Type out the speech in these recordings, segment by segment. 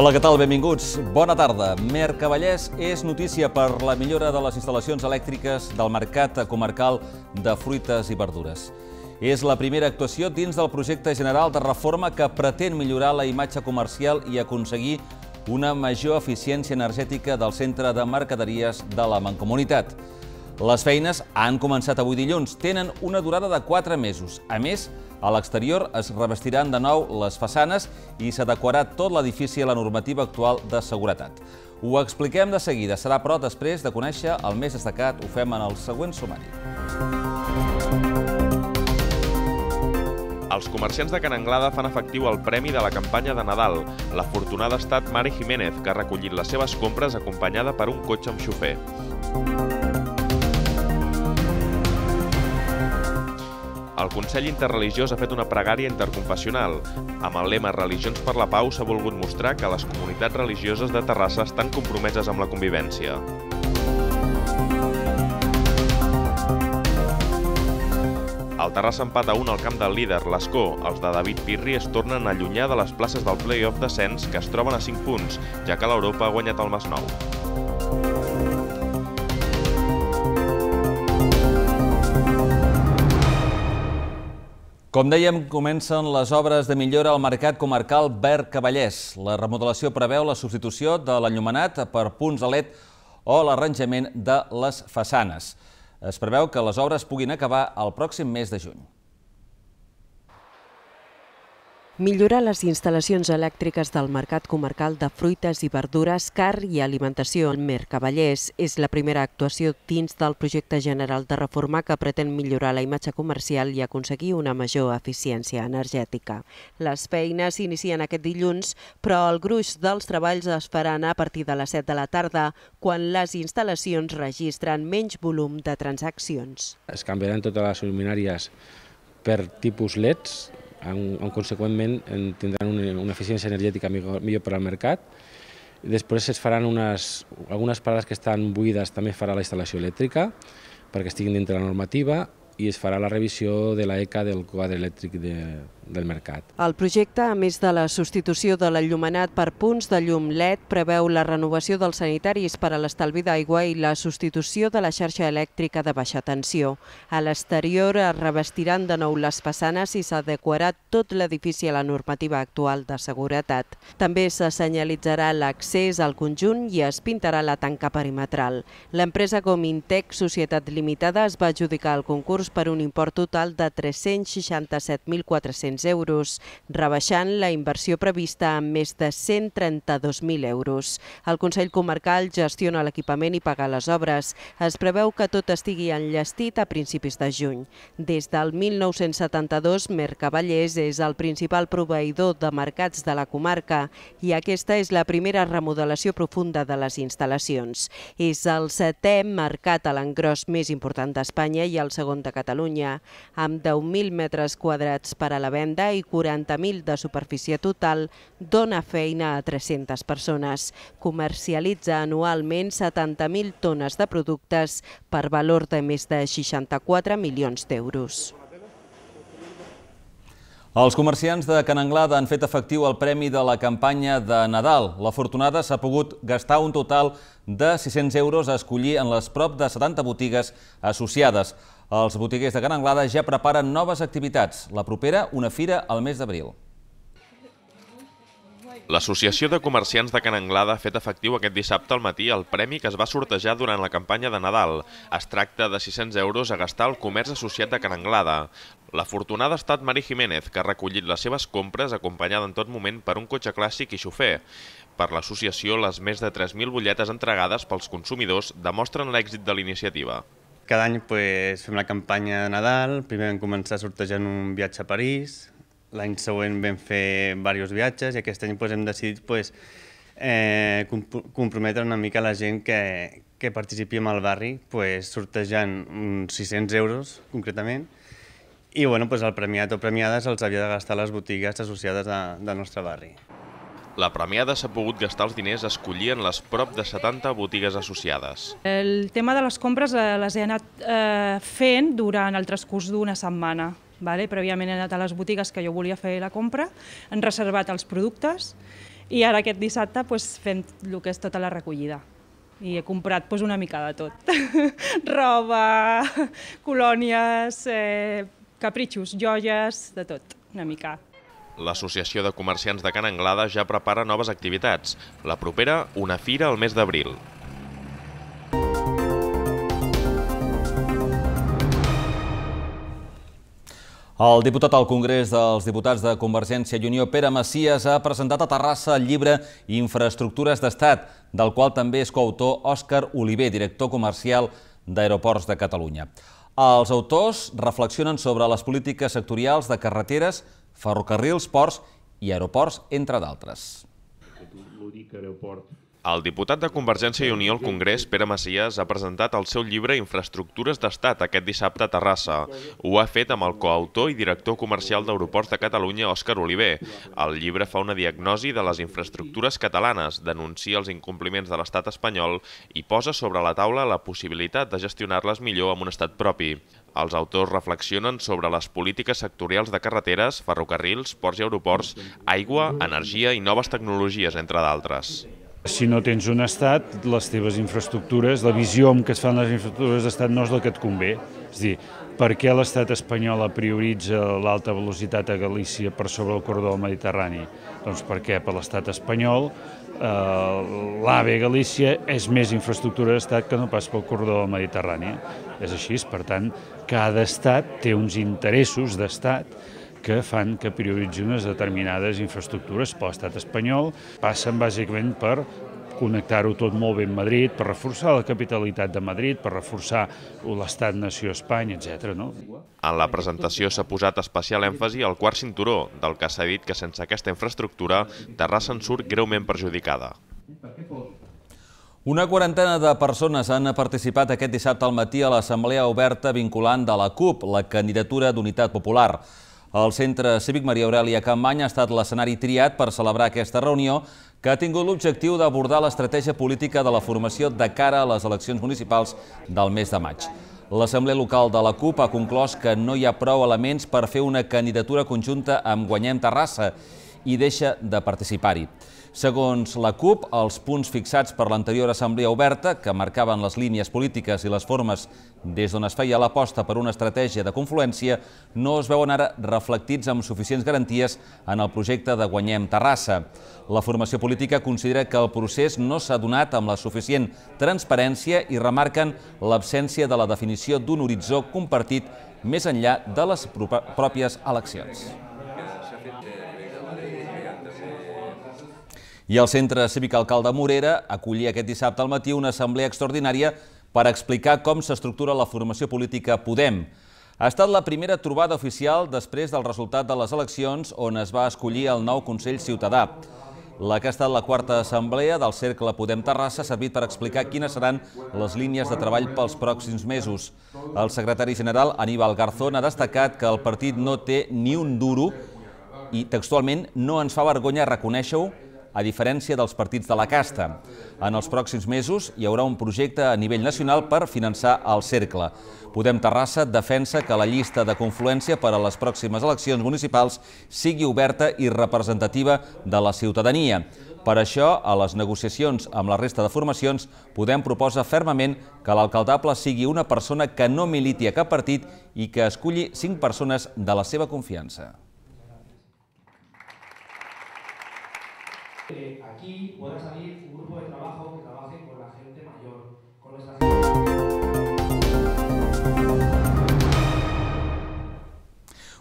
Hola, què tal? Benvinguts. Bona tarda. Mer Cavallers és notícia per la millora de les instal·lacions elèctriques del mercat comarcal de fruites i verdures. És la primera actuació dins del projecte general de reforma que pretén millorar la imatge comercial i aconseguir una major eficiència energètica del centre de mercaderies de la Mancomunitat. Les feines han començat avui dilluns, tenen una durada de 4 mesos. A més, a l'exterior es revestiran de nou les façanes i s'adequarà tot l'edifici a la normativa actual de seguretat. Ho expliquem de seguida, serà però després de conèixer el més destacat, ho fem en el següent sumari. els comerciants de Can Anglada fan efectiu el premi de la campanya de Nadal. L'afortunada ha estat Mari Jiménez, que ha recollit les seves compres acompanyada per un cotxe amb xofer. el Consell Interreligiós ha fet una pregària interconfessional. Amb el lema Religions per la Pau s'ha volgut mostrar que les comunitats religioses de Terrassa estan compromeses amb la convivència. El Terrassa empata un al camp del líder, l'Escó. Els de David Pirri es tornen a allunyar de les places del play-off Sens, que es troben a 5 punts, ja que l'Europa ha guanyat el Masnou. Com dèiem, comencen les obres de millora al mercat comarcal Verd Cavallès. La remodelació preveu la substitució de l'enllumenat per punts de LED o l'arranjament de les façanes. Es preveu que les obres puguin acabar el pròxim mes de juny millorar les instal·lacions elèctriques del mercat comarcal de fruites i verdures, car i alimentació en Mercavallers. És la primera actuació dins del projecte general de reforma que pretén millorar la imatge comercial i aconseguir una major eficiència energètica. Les feines s'inicien aquest dilluns, però el gruix dels treballs es faran a partir de les 7 de la tarda, quan les instal·lacions registren menys volum de transaccions. Es canviaran totes les luminàries per tipus LEDs, on, on conseqüentment tindran una, una eficiència energètica millor, millor per al mercat. Després es faran unes, algunes parades que estan buides, també farà la instal·lació elèctrica, perquè estiguin dintre la normativa, i es farà la revisió de l'ECA e del quadre elèctric de, del mercat. El projecte, a més de la substitució de l'enllumenat per punts de llum LED, preveu la renovació dels sanitaris per a l'estalvi d'aigua i la substitució de la xarxa elèctrica de baixa tensió. A l'exterior es revestiran de nou les façanes i s'adequarà tot l'edifici a la normativa actual de seguretat. També se senyalitzarà l'accés al conjunt i es pintarà la tanca perimetral. L'empresa Gomintec Societat Limitada es va adjudicar el concurs per un import total de 367.400 2.200 euros, rebaixant la inversió prevista en més de 132.000 euros. El Consell Comarcal gestiona l'equipament i paga les obres. Es preveu que tot estigui enllestit a principis de juny. Des del 1972, Mercavallers és el principal proveïdor de mercats de la comarca i aquesta és la primera remodelació profunda de les instal·lacions. És el setè mercat a l'engròs més important d'Espanya i el segon de Catalunya, amb 10.000 metres quadrats per a la venda venda i 40.000 de superfície total, dona feina a 300 persones. Comercialitza anualment 70.000 tones de productes per valor de més de 64 milions d'euros. Els comerciants de Can Anglada han fet efectiu el premi de la campanya de Nadal. L'afortunada s'ha pogut gastar un total de 600 euros a escollir en les prop de 70 botigues associades. Els botiguers de Can Anglada ja preparen noves activitats. La propera, una fira al mes d'abril. L'Associació de Comerciants de Can Anglada ha fet efectiu aquest dissabte al matí el premi que es va sortejar durant la campanya de Nadal. Es tracta de 600 euros a gastar al comerç associat de Can Anglada. L'afortunada ha estat Mari Jiménez, que ha recollit les seves compres acompanyada en tot moment per un cotxe clàssic i xofer. Per l'associació, les més de 3.000 butlletes entregades pels consumidors demostren l'èxit de l'iniciativa. Cada any pues, fem la campanya de Nadal, primer vam començar sortejant un viatge a París, l'any següent vam fer diversos viatges i aquest any pues, hem decidit pues, eh, comprometre una mica la gent que, que participi en el barri pues, sortejant uns 600 euros concretament i bueno, pues, el premiat o premiades els havia de gastar les botigues associades a, del nostre barri la premiada s'ha pogut gastar els diners a escollir en les prop de 70 botigues associades. El tema de les compres eh, les he anat eh, fent durant el transcurs d'una setmana. Vale? Prèviament he anat a les botigues que jo volia fer la compra, han reservat els productes i ara aquest dissabte pues, fem el que és tota la recollida i he comprat una mica de tot. Roba, colònies, eh, capritxos, joies, de tot, una mica. L'Associació de Comerciants de Can Anglada ja prepara noves activitats. La propera, una fira al mes d'abril. El diputat al Congrés dels Diputats de Convergència i Unió, Pere Macias, ha presentat a Terrassa el llibre Infraestructures d'Estat, del qual també és coautor Òscar Oliver, director comercial d'Aeroports de Catalunya. Els autors reflexionen sobre les polítiques sectorials de carreteres, ferrocarrils, ports i aeroports, entre d'altres. el diputat de Convergència i Unió al Congrés, Pere Macias, ha presentat el seu llibre Infraestructures d'Estat aquest dissabte a Terrassa. Ho ha fet amb el coautor i director comercial d'Aeroports de Catalunya, Òscar Oliver. El llibre fa una diagnosi de les infraestructures catalanes, denuncia els incompliments de l'estat espanyol i posa sobre la taula la possibilitat de gestionar-les millor amb un estat propi. Els autors reflexionen sobre les polítiques sectorials de carreteres, ferrocarrils, ports i aeroports, aigua, energia i noves tecnologies, entre d'altres. Si no tens un estat, les teves infraestructures, la visió amb què es fan les infraestructures d'estat no és la que et convé. És dir, per què l'estat espanyol prioritza l'alta velocitat a Galícia per sobre el corredor mediterrani? Doncs perquè per l'estat espanyol Eh, l'AVE Galícia és més infraestructura d'estat que no pas pel corredor del Mediterrani. Eh? És així, per tant, cada estat té uns interessos d'estat que fan que prioritzi unes determinades infraestructures per l'estat espanyol, passen bàsicament per connectar-ho tot molt bé amb Madrid, per reforçar la capitalitat de Madrid, per reforçar l'estat-nació Espanya, etc. No? En la presentació s'ha posat especial èmfasi al quart cinturó, del que s'ha dit que sense aquesta infraestructura Terrassa en surt greument perjudicada. Una quarantena de persones han participat aquest dissabte al matí a l'assemblea oberta vinculant de la CUP, la candidatura d'Unitat Popular. El Centre Cívic Maria Aurelia Campany ha estat l'escenari triat per celebrar aquesta reunió que ha tingut l'objectiu d'abordar l'estratègia política de la formació de cara a les eleccions municipals del mes de maig. L'Assemblea Local de la CUP ha conclòs que no hi ha prou elements per fer una candidatura conjunta amb Guanyem Terrassa i deixa de participar-hi. Segons la CUP, els punts fixats per l'anterior Assemblea Oberta, que marcaven les línies polítiques i les formes des d'on es feia l'aposta per una estratègia de confluència, no es veuen ara reflectits amb suficients garanties en el projecte de Guanyem Terrassa. La formació política considera que el procés no s'ha donat amb la suficient transparència i remarquen l'absència de la definició d'un horitzó compartit més enllà de les pròpies eleccions. I el Centre Cívic Alcalde Morera acollia aquest dissabte al matí una assemblea extraordinària per explicar com s'estructura la formació política Podem. Ha estat la primera trobada oficial després del resultat de les eleccions on es va escollir el nou Consell Ciutadà. La que ha estat la quarta assemblea del Cercle Podem Terrassa ha servit per explicar quines seran les línies de treball pels pròxims mesos. El secretari general Aníbal Garzón ha destacat que el partit no té ni un duro i textualment no ens fa vergonya reconèixer-ho a diferència dels partits de la casta. En els pròxims mesos hi haurà un projecte a nivell nacional per finançar el cercle. Podem Terrassa defensa que la llista de confluència per a les pròximes eleccions municipals sigui oberta i representativa de la ciutadania. Per això, a les negociacions amb la resta de formacions, Podem proposa fermament que l'alcaldable sigui una persona que no militi a cap partit i que esculli cinc persones de la seva confiança. Que aquí pueda salir un grupo de trabajo que trabaje con la gente mayor, con nuestra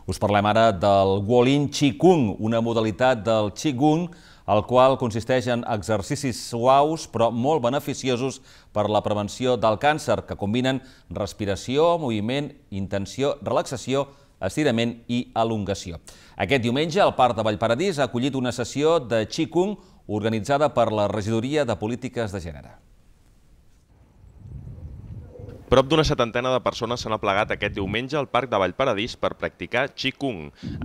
Us parlem ara del Wolin Qigong, una modalitat del Qigong el qual consisteix en exercicis suaus però molt beneficiosos per la prevenció del càncer, que combinen respiració, moviment, intenció, relaxació estirament i elongació. Aquest diumenge, el Parc de Vallparadís ha acollit una sessió de Qigong organitzada per la Regidoria de Polítiques de Gènere. Prop d'una setantena de persones s'han aplegat aquest diumenge al Parc de Vallparadís per practicar Qigong.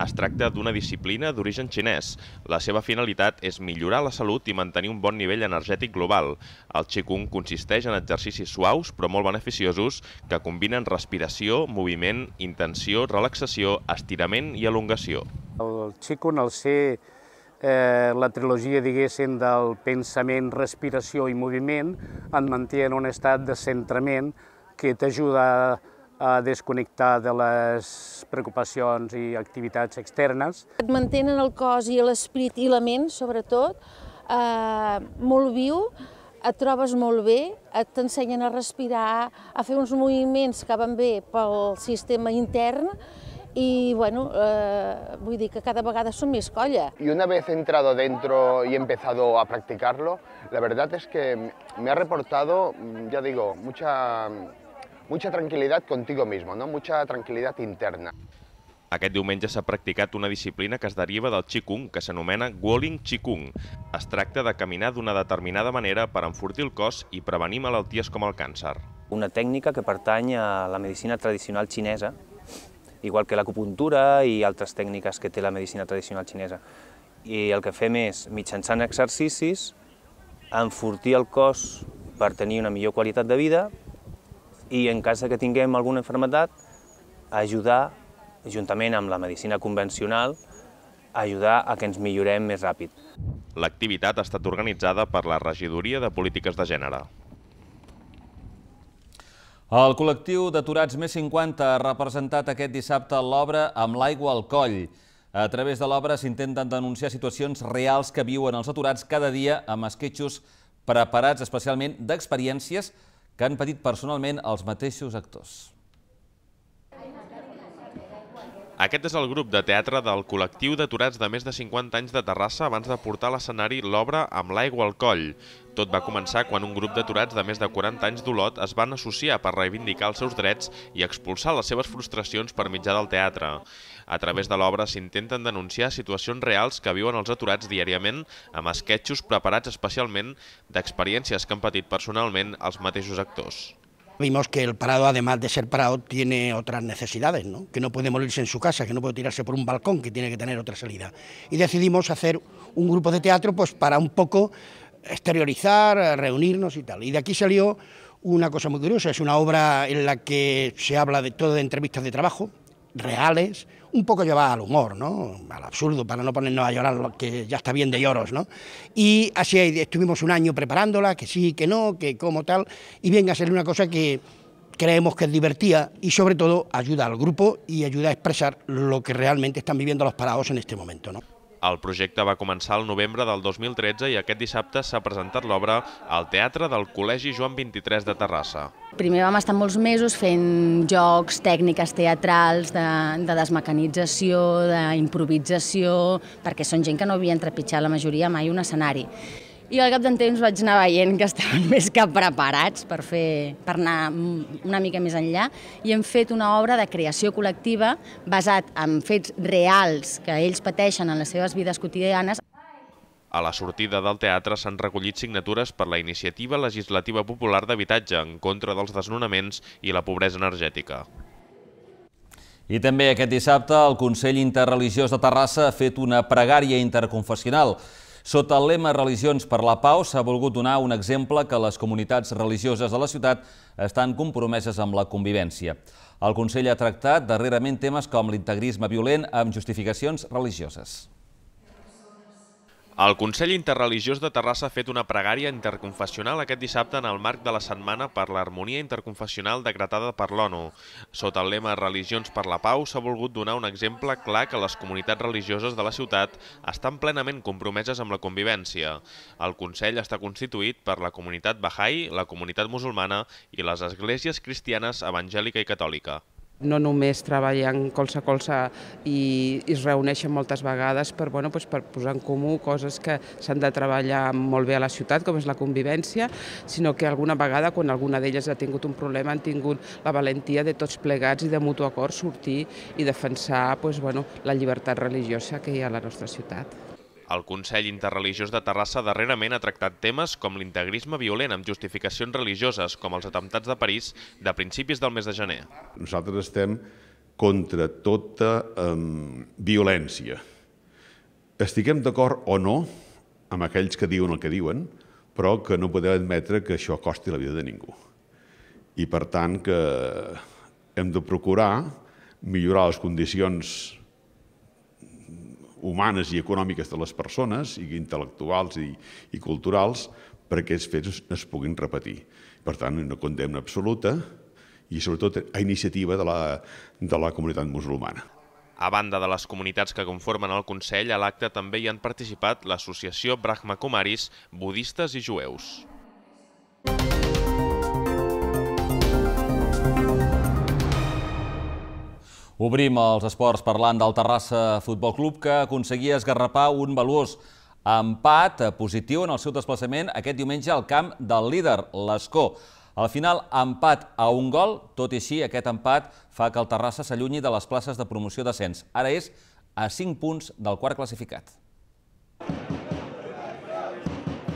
Es tracta d'una disciplina d'origen xinès. La seva finalitat és millorar la salut i mantenir un bon nivell energètic global. El Qigong consisteix en exercicis suaus però molt beneficiosos que combinen respiració, moviment, intenció, relaxació, estirament i elongació. El Qigong, al ser eh, la trilogia, diguéssim, del pensament, respiració i moviment, et manté en un estat de centrament que t'ajuda a desconnectar de les preocupacions i activitats externes. Et mantenen el cos i l'esperit i la ment, sobretot, eh, molt viu, et trobes molt bé, t'ensenyen a respirar, a fer uns moviments que van bé pel sistema intern i, bueno, eh, vull dir que cada vegada son més colla. I una vez entrado dentro y empezado a practicarlo, la verdad es que me ha reportado, ya digo, mucha mucha tranquilidad contigo mismo, ¿no? mucha tranquilidad interna. Aquest diumenge s'ha practicat una disciplina que es deriva del Qigong, que s'anomena Guoling Qigong. Es tracta de caminar d'una determinada manera per enfortir el cos i prevenir malalties com el càncer. Una tècnica que pertany a la medicina tradicional xinesa, igual que l'acupuntura i altres tècniques que té la medicina tradicional xinesa. I el que fem és, mitjançant exercicis, enfortir el cos per tenir una millor qualitat de vida i en cas que tinguem alguna enfermedad, ajudar, juntament amb la medicina convencional, a ajudar a que ens millorem més ràpid. L'activitat ha estat organitzada per la Regidoria de Polítiques de Gènere. El col·lectiu d'aturats més 50 ha representat aquest dissabte l'obra Amb l'aigua al coll. A través de l'obra s'intenten denunciar situacions reals que viuen els aturats cada dia amb esquetxos preparats especialment d'experiències que han patit personalment els mateixos actors. Aquest és el grup de teatre del col·lectiu d'aturats de més de 50 anys de Terrassa abans de portar a l'escenari l'obra amb l'aigua al coll. Tot va començar quan un grup d'aturats de més de 40 anys d'Olot es van associar per reivindicar els seus drets i expulsar les seves frustracions per mitjà del teatre. A través de l'obra s'intenten denunciar situacions reals que viuen els aturats diàriament amb esquetxos preparats especialment d'experiències que han patit personalment els mateixos actors. Vimos que el parado, además de ser parado, tiene otras necesidades, ¿no? que no puede morirse en su casa, que no puede tirarse por un balcón, que tiene que tener otra salida. Y decidimos hacer un grupo de teatro pues, para un poco exteriorizar, reunirnos y tal. Y de aquí salió una cosa muy curiosa, es una obra en la que se habla de todo de entrevistas de trabajo, reales, un poco llevada al humor, ¿no? Al absurdo, para no ponernos a llorar, que ya está bien de lloros, ¿no? Y así estuvimos un año preparándola, que sí, que no, que como tal, y venga a ser una cosa que creemos que es divertida y sobre todo ayuda al grupo y ayuda a expresar lo que realmente están viviendo los parados en este momento, ¿no? El projecte va començar el novembre del 2013 i aquest dissabte s'ha presentat l'obra al Teatre del Col·legi Joan 23 de Terrassa. Primer vam estar molts mesos fent jocs, tècniques teatrals, de, de desmecanització, d'improvisació, perquè són gent que no havien trepitjat la majoria mai un escenari. I al cap d'un temps vaig anar veient que estaven més que preparats per, fer, per anar una mica més enllà i hem fet una obra de creació col·lectiva basat en fets reals que ells pateixen en les seves vides quotidianes. A la sortida del teatre s'han recollit signatures per la iniciativa legislativa popular d'habitatge en contra dels desnonaments i la pobresa energètica. I també aquest dissabte el Consell Interreligiós de Terrassa ha fet una pregària interconfessional. Sota el lema Religions per la Pau s'ha volgut donar un exemple que les comunitats religioses de la ciutat estan compromeses amb la convivència. El Consell ha tractat darrerament temes com l'integrisme violent amb justificacions religioses. El Consell Interreligiós de Terrassa ha fet una pregària interconfessional aquest dissabte en el marc de la Setmana per l'Harmonia Interconfessional decretada per l'ONU. Sota el lema Religions per la Pau s'ha volgut donar un exemple clar que les comunitats religioses de la ciutat estan plenament compromeses amb la convivència. El Consell està constituït per la comunitat Baha'i, la comunitat musulmana i les esglésies cristianes evangèlica i catòlica no només treballen colze a colze i, i es reuneixen moltes vegades per, bueno, doncs per posar en comú coses que s'han de treballar molt bé a la ciutat, com és la convivència, sinó que alguna vegada, quan alguna d'elles ha tingut un problema, han tingut la valentia de tots plegats i de mutu acord sortir i defensar doncs, bueno, la llibertat religiosa que hi ha a la nostra ciutat. El Consell Interreligiós de Terrassa darrerament ha tractat temes com l'integrisme violent amb justificacions religioses, com els atemptats de París de principis del mes de gener. Nosaltres estem contra tota um, violència. Estiguem d'acord o no amb aquells que diuen el que diuen, però que no podem admetre que això costi la vida de ningú. I per tant que hem de procurar millorar les condicions humanes i econòmiques de les persones, i intel·lectuals i, i culturals, perquè aquests fets es puguin repetir. Per tant, una condemna absoluta i sobretot a iniciativa de la, de la comunitat musulmana. A banda de les comunitats que conformen el Consell, a l'acte també hi han participat l'associació Brahma Kumaris, budistes i jueus. Obrim els esports parlant del Terrassa Futbol Club, que aconseguia esgarrapar un valuós empat positiu en el seu desplaçament aquest diumenge al camp del líder, l'Escó. Al final, empat a un gol. Tot i així, aquest empat fa que el Terrassa s'allunyi de les places de promoció d'ascens. Ara és a 5 punts del quart classificat.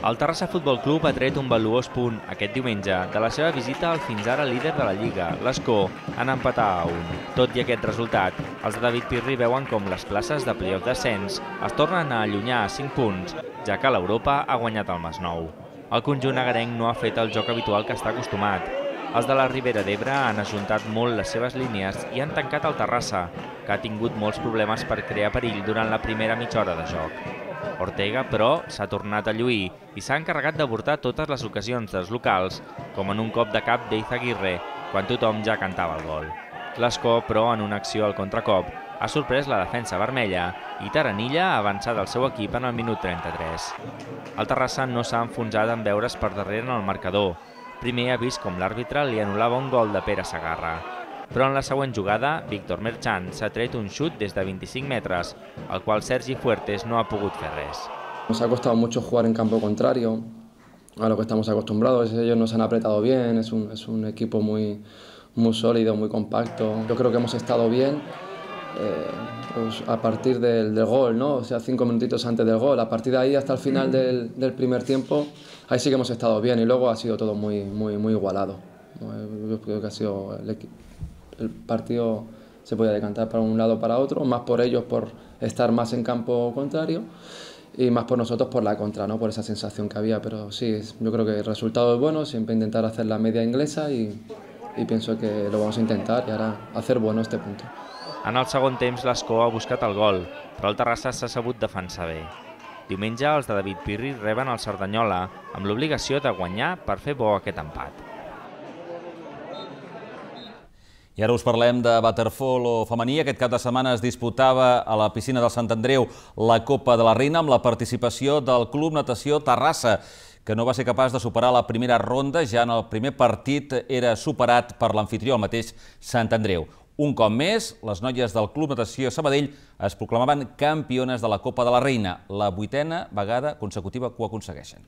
El Terrassa Futbol Club ha tret un valuós punt aquest diumenge de la seva visita al fins ara líder de la Lliga, l'Escó, en empatar a un. Tot i aquest resultat, els de David Pirri veuen com les places de playoff descens es tornen a allunyar a 5 punts, ja que l'Europa ha guanyat el Nou. El conjunt agarenc no ha fet el joc habitual que està acostumat. Els de la Ribera d'Ebre han ajuntat molt les seves línies i han tancat el Terrassa, que ha tingut molts problemes per crear perill durant la primera mitja hora de joc. Ortega, però, s'ha tornat a lluir i s'ha encarregat d'avortar totes les ocasions dels locals, com en un cop de cap Aguirre, quan tothom ja cantava el gol. L'escó, però, en una acció al contracop, ha sorprès la defensa vermella i Taranilla ha avançat el seu equip en el minut 33. El Terrassa no s'ha enfonsat en veure's per darrere en el marcador. Primer ha vist com l'àrbitre li anul·lava un gol de Pere Sagarra. Pero en la segunda jugada, Víctor se ha tret un shoot desde 25 metros, al cual Sergi Fuertes no ha podido Nos ha costado mucho jugar en campo contrario a lo que estamos acostumbrados. Ellos nos han apretado bien, es un, equipo muy, sólido, muy compacto. Yo creo que hemos estado bien eh, pues, a partir del, gol, ¿no? o sea, cinco minutitos antes del gol. A partir de ahí hasta el final del, primer tiempo, ahí sí que hemos estado bien y luego ha sido todo muy, muy, muy igualado. Yo creo que ha sido el equipo el partido se podía decantar para un lado o para otro, más por ellos por estar más en campo contrario y más por nosotros por la contra, ¿no? por esa sensación que había. Pero sí, yo creo que el resultado es bueno, siempre intentar hacer la media inglesa y, i penso que lo vamos a intentar i ara hacer bueno este punto. En el segon temps l'Escó ha buscat el gol, però el Terrassa s'ha sabut defensar bé. Diumenge els de David Pirri reben el Cerdanyola amb l'obligació de guanyar per fer bo aquest empat. I ara us parlem de waterfall o femení. Aquest cap de setmana es disputava a la piscina del Sant Andreu la Copa de la Reina amb la participació del Club Natació Terrassa, que no va ser capaç de superar la primera ronda, ja en el primer partit era superat per l'anfitrió, el mateix Sant Andreu. Un cop més, les noies del Club Natació Sabadell es proclamaven campiones de la Copa de la Reina, la vuitena vegada consecutiva que ho aconsegueixen.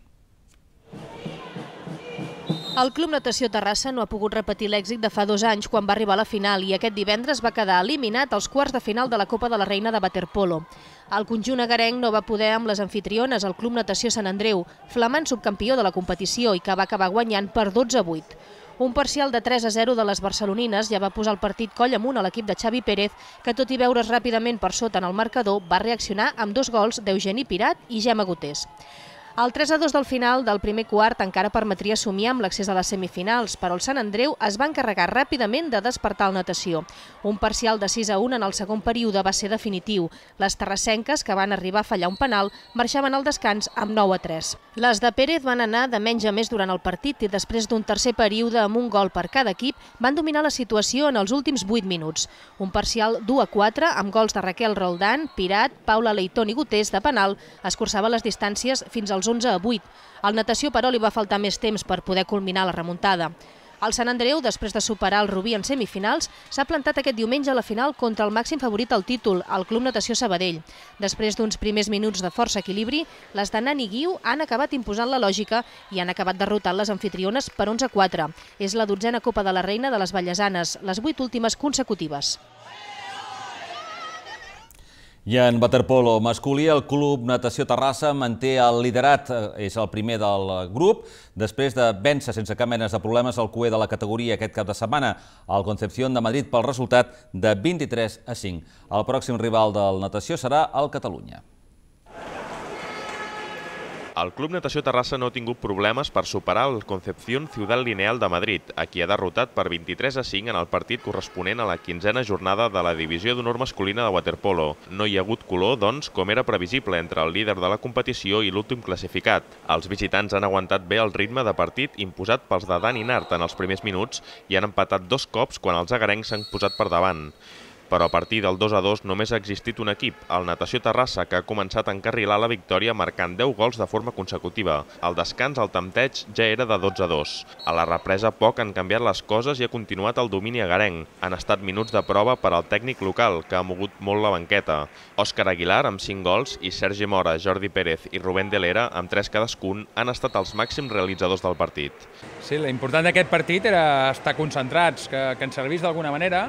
El Club Natació Terrassa no ha pogut repetir l'èxit de fa dos anys quan va arribar a la final i aquest divendres va quedar eliminat als quarts de final de la Copa de la Reina de Waterpolo. El conjunt agarenc no va poder amb les anfitriones al Club Natació Sant Andreu, flamant subcampió de la competició i que va acabar guanyant per 12 a 8. Un parcial de 3 a 0 de les barcelonines ja va posar el partit coll amunt a l'equip de Xavi Pérez, que tot i veure's ràpidament per sota en el marcador, va reaccionar amb dos gols d'Eugeni Pirat i Gemma Gutés. El 3 a 2 del final del primer quart encara permetria somiar amb l'accés a les semifinals, però el Sant Andreu es va encarregar ràpidament de despertar el natació. Un parcial de 6 a 1 en el segon període va ser definitiu. Les terrassenques, que van arribar a fallar un penal, marxaven al descans amb 9 a 3. Les de Pérez van anar de menys a més durant el partit i després d'un tercer període amb un gol per cada equip van dominar la situació en els últims 8 minuts. Un parcial 2 a 4 amb gols de Raquel Roldan, Pirat, Paula Leitón i Gutés de penal escurçava les distàncies fins al dels 11 a 8. Al natació, però, li va faltar més temps per poder culminar la remuntada. El Sant Andreu, després de superar el Rubí en semifinals, s'ha plantat aquest diumenge a la final contra el màxim favorit al títol, el Club Natació Sabadell. Després d'uns primers minuts de força equilibri, les de Nani Guiu han acabat imposant la lògica i han acabat derrotant les anfitriones per 11-4. És la dotzena Copa de la Reina de les Vallesanes, les vuit últimes consecutives. I en waterpolo masculí, el Club Natació Terrassa manté el liderat, eh, és el primer del grup, després de vèncer sense cap menes de problemes el cué de la categoria aquest cap de setmana, el Concepción de Madrid pel resultat de 23 a 5. El pròxim rival del natació serà el Catalunya. El Club Natació Terrassa no ha tingut problemes per superar el Concepción Ciudad Lineal de Madrid, a qui ha derrotat per 23 a 5 en el partit corresponent a la quinzena jornada de la divisió d'honor masculina de waterpolo. No hi ha hagut color, doncs, com era previsible entre el líder de la competició i l'últim classificat. Els visitants han aguantat bé el ritme de partit imposat pels de Dani Nart en els primers minuts i han empatat dos cops quan els agarencs s'han posat per davant però a partir del 2 a 2 només ha existit un equip, el Natació Terrassa, que ha començat a encarrilar la victòria marcant 10 gols de forma consecutiva. Al descans, el tanteig ja era de 12 a 2. A la represa, poc han canviat les coses i ha continuat el domini agarenc. Han estat minuts de prova per al tècnic local, que ha mogut molt la banqueta. Òscar Aguilar, amb 5 gols, i Sergi Mora, Jordi Pérez i Rubén de Lera, amb 3 cadascun, han estat els màxims realitzadors del partit. Sí, l'important d'aquest partit era estar concentrats, que, que ens servís d'alguna manera,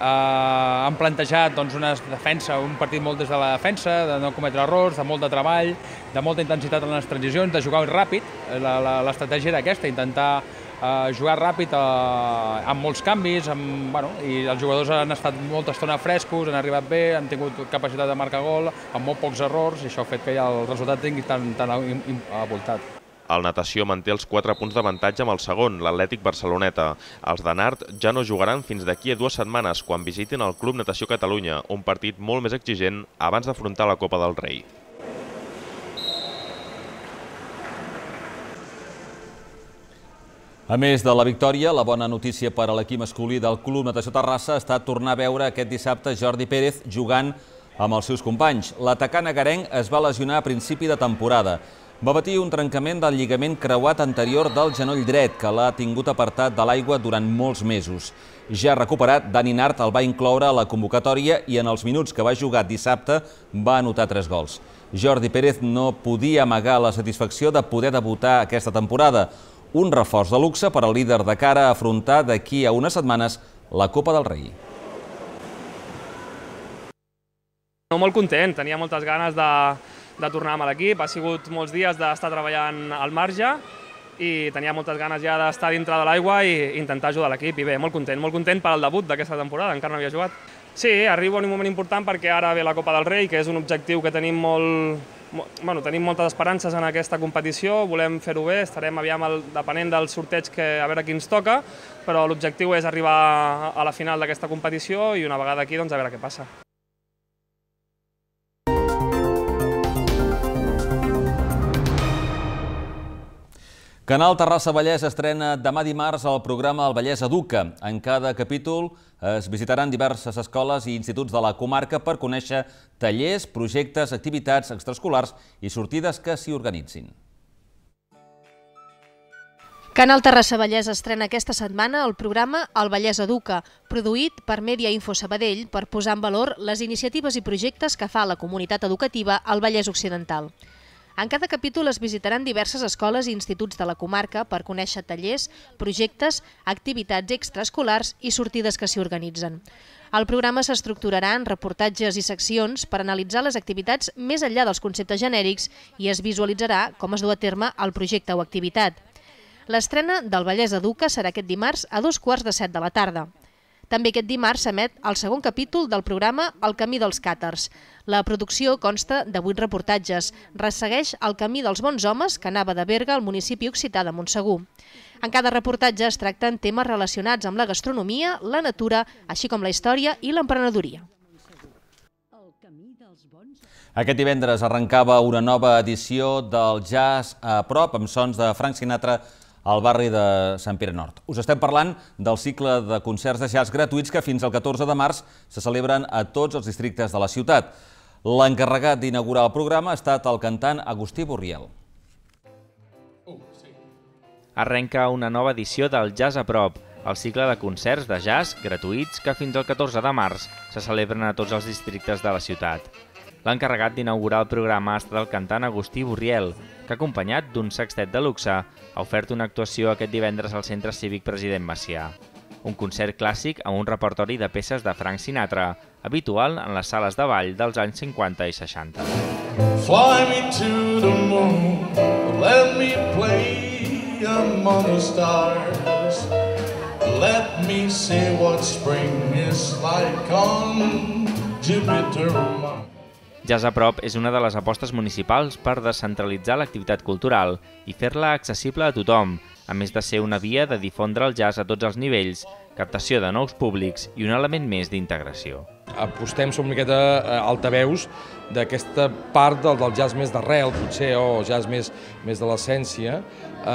eh, han plantejat doncs, una defensa, un partit molt des de la defensa, de no cometre errors, de molt de treball, de molta intensitat en les transicions, de jugar ràpid. Eh, l'estratègia era aquesta, intentar eh, jugar ràpid eh, amb molts canvis, amb, bueno, i els jugadors han estat molta estona frescos, han arribat bé, han tingut capacitat de marcar gol, amb molt pocs errors, i això ha fet que el resultat tingui tan, tan avoltat. El natació manté els 4 punts d'avantatge amb el segon, l'Atlètic Barceloneta. Els de Nart ja no jugaran fins d'aquí a dues setmanes, quan visitin el Club Natació Catalunya, un partit molt més exigent abans d'afrontar la Copa del Rei. A més de la victòria, la bona notícia per a l'equip masculí del Club Natació Terrassa ha estat tornar a veure aquest dissabte Jordi Pérez jugant amb els seus companys. L'atacant agarenc es va lesionar a principi de temporada va patir un trencament del lligament creuat anterior del genoll dret, que l'ha tingut apartat de l'aigua durant molts mesos. Ja recuperat, Dani Nart el va incloure a la convocatòria i en els minuts que va jugar dissabte va anotar tres gols. Jordi Pérez no podia amagar la satisfacció de poder debutar aquesta temporada. Un reforç de luxe per al líder de cara a afrontar d'aquí a unes setmanes la Copa del Rei. No, molt content, tenia moltes ganes de, de tornar amb l'equip. Ha sigut molts dies d'estar treballant al marge i tenia moltes ganes ja d'estar dintre de l'aigua i intentar ajudar l'equip. I bé, molt content, molt content per al debut d'aquesta temporada, encara no havia jugat. Sí, arribo en un moment important perquè ara ve la Copa del Rei, que és un objectiu que tenim molt... Bueno, tenim moltes esperances en aquesta competició, volem fer-ho bé, estarem aviam el, depenent del sorteig que, a veure qui ens toca, però l'objectiu és arribar a la final d'aquesta competició i una vegada aquí doncs, a veure què passa. Canal Terrassa Vallès estrena demà dimarts el programa El Vallès Educa. En cada capítol es visitaran diverses escoles i instituts de la comarca per conèixer tallers, projectes, activitats extraescolars i sortides que s'hi organitzin. Canal Terrassa Vallès estrena aquesta setmana el programa El Vallès Educa, produït per Mèdia Info Sabadell per posar en valor les iniciatives i projectes que fa la comunitat educativa al Vallès Occidental. En cada capítol es visitaran diverses escoles i instituts de la comarca per conèixer tallers, projectes, activitats extraescolars i sortides que s'hi organitzen. El programa s'estructurarà en reportatges i seccions per analitzar les activitats més enllà dels conceptes genèrics i es visualitzarà com es du a terme el projecte o activitat. L'estrena del Vallès Educa serà aquest dimarts a dos quarts de set de la tarda. També aquest dimarts s'emet el segon capítol del programa El camí dels càters. La producció consta de vuit reportatges. Ressegueix el camí dels bons homes que anava de Berga al municipi occità de Montsegur. En cada reportatge es tracten temes relacionats amb la gastronomia, la natura, així com la història i l'emprenedoria. Aquest divendres arrencava una nova edició del jazz a prop amb sons de Frank Sinatra al barri de Sant Pere Nord. Us estem parlant del cicle de concerts de jazz gratuïts que fins al 14 de març se celebren a tots els districtes de la ciutat. L'encarregat d'inaugurar el programa ha estat el cantant Agustí Borriel. Arrenca una nova edició del Jazz a prop, el cicle de concerts de jazz gratuïts que fins al 14 de març se celebren a tots els districtes de la ciutat l'encarregat d'inaugurar el programa ha estat el cantant Agustí Burriel, que acompanyat d'un sextet de luxe ha ofert una actuació aquest divendres al Centre Cívic President Macià. Un concert clàssic amb un repertori de peces de Frank Sinatra, habitual en les sales de ball dels anys 50 i 60. Fly me to the moon, let me play among the stars. Let me see what spring is like on Jupiter. Jazz a prop és una de les apostes municipals per descentralitzar l'activitat cultural i fer-la accessible a tothom, a més de ser una via de difondre el jazz a tots els nivells, captació de nous públics i un element més d'integració. Apostem, sobre una miqueta eh, altaveus d'aquesta part del, del jazz més d'arrel, potser, o jazz més, més de l'essència,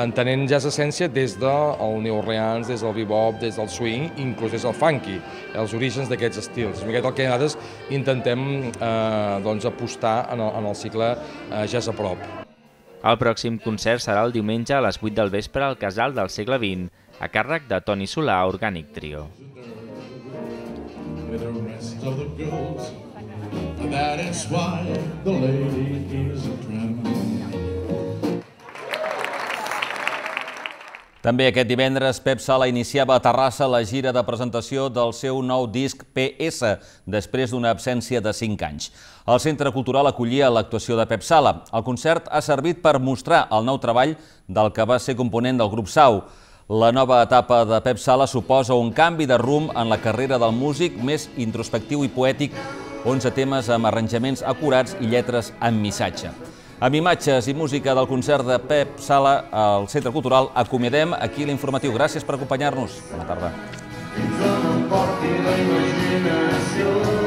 entenent jazz essència des del New Orleans, des del bebop, des del swing, inclús des del funky, els orígens d'aquests estils. És una miqueta el que nosaltres intentem eh, doncs, apostar en el, en el cicle eh, jazz a prop. El pròxim concert serà el diumenge a les 8 del vespre al Casal del segle XX, a càrrec de Toni Solà, Organic Trio. That is why the lady is També aquest divendres, Pep Sala iniciava a Terrassa la gira de presentació del seu nou disc PS, després d'una absència de 5 anys. El Centre Cultural acollia l'actuació de Pep Sala. El concert ha servit per mostrar el nou treball del que va ser component del grup Sau. La nova etapa de Pep Sala suposa un canvi de rumb en la carrera del músic més introspectiu i poètic, 11 temes amb arranjaments acurats i lletres amb missatge. Amb imatges i música del concert de Pep Sala al Centre Cultural acomiadem aquí l'informatiu. Gràcies per acompanyar-nos. Bona tarda. Fins on em porti la imaginació